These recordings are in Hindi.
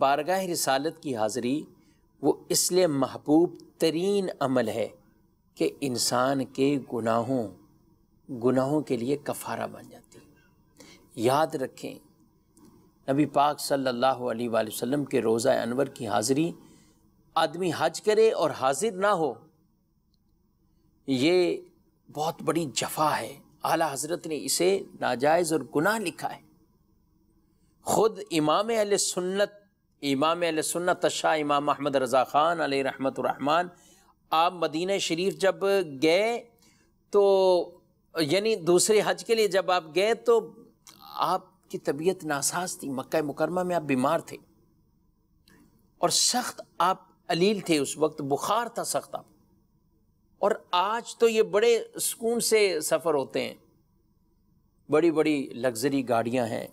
बारगाह रिसालत की हाज़री वो इसलिए महबूब तरीन अमल है कि इंसान के गुनाहों गुनाहों के लिए कफ़ारा बन जाती है याद रखें नबी पाक सल्लल्लाहु अलैहि वसल्लम के रोज़ा अनवर की हाज़री आदमी हज करे और हाजिर ना हो ये बहुत बड़ी जफा है आला हजरत ने इसे नाजायज़ और गुनाह लिखा है ख़ुद इमाम अल सुन्नत इमाम सुन्नत शाह इमाम अहमद रज़ा ख़ान अली रहमान आप मदीना शरीफ जब गए तो यानी दूसरे हज के लिए जब आप गए तो आपकी तबीयत नासाज थी मक्का मुकरमा में आप बीमार थे और सख्त आप अलील थे उस वक्त बुखार था सख्त आप और आज तो ये बड़े सुकून से सफ़र होते हैं बड़ी बड़ी लग्जरी गाड़ियां हैं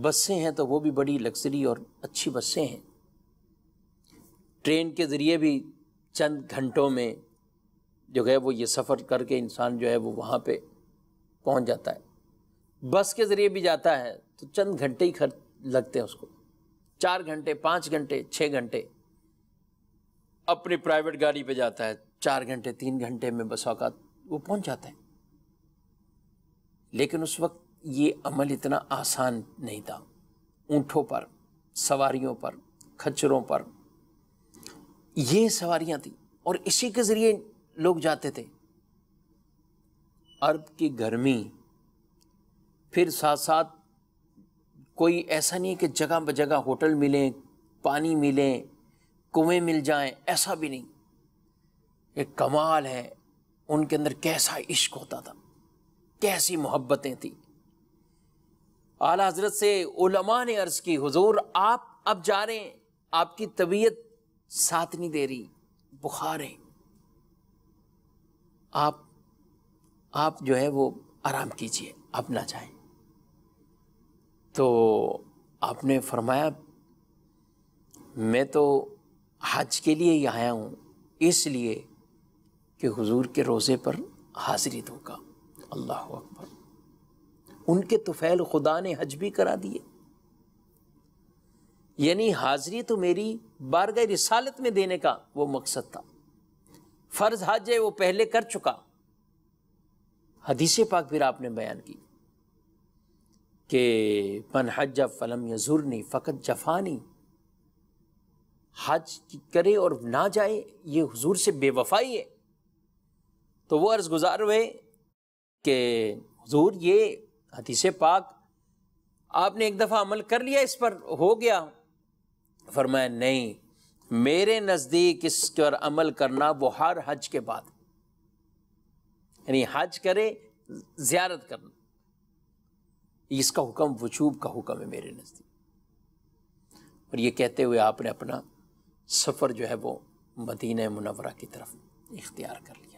बसें हैं तो वो भी बड़ी लग्जरी और अच्छी बसें हैं ट्रेन के ज़रिए भी चंद घंटों में जो है वो ये सफ़र करके इंसान जो है वो वहाँ पे पहुँच जाता है बस के ज़रिए भी जाता है तो चंद घंटे ही खर्च लगते हैं उसको चार घंटे पाँच घंटे छः घंटे अपनी प्राइवेट गाड़ी पे जाता है चार घंटे तीन घंटे में बस औकात वो पहुँच जाता है लेकिन उस वक्त ये अमल इतना आसान नहीं था ऊँटों पर सवारियों पर खच्चरों पर ये सवारियाँ थी और इसी के ज़रिए लोग जाते थे अरब की गर्मी फिर साथ साथ कोई ऐसा नहीं कि जगह ब जगह होटल मिलें पानी मिलें कुएं मिल जाएं ऐसा भी नहीं एक कमाल है उनके अंदर कैसा इश्क होता था कैसी मोहब्बतें थीं आला हजरत से उलमा ने अर्ज़ की हुजूर आप अब जा रहे हैं आपकी तबीयत साथ नहीं दे रही बुखार है आप आप जो है वो आराम कीजिए आप ना जाए तो आपने फरमाया मैं तो हज के लिए ही आया हूँ इसलिए कि हुजूर के रोज़े पर हाज़िरी दूँगा अल्लाह अकबर उनके तुफैल तो खुदा ने हज भी करा दिए यानी हाजिरी तो मेरी बारगह रिसालत में देने का वो मकसद था फ़र्ज हज है वो पहले कर चुका हदीस पाक फिर आपने बयान की कि मन हज फलम यजुरनी फ़कत जफानी हज करे और ना जाए ये हुजूर से बेवफाई है तो वो अर्ज़ गुजार हुए कि हुजूर ये हदीस पाक आपने एक दफ़ा अमल कर लिया इस पर हो गया फरमाया नहीं मेरे नज़दीक इस पर अमल करना वो हर हज के बाद यानी हज करे ज़्यारत करना इसका हुक्म वजूब का हुक्म है मेरे नज़दीक और ये कहते हुए आपने अपना सफ़र जो है वो मदीना मुनवरा की तरफ इख्तियार कर लिया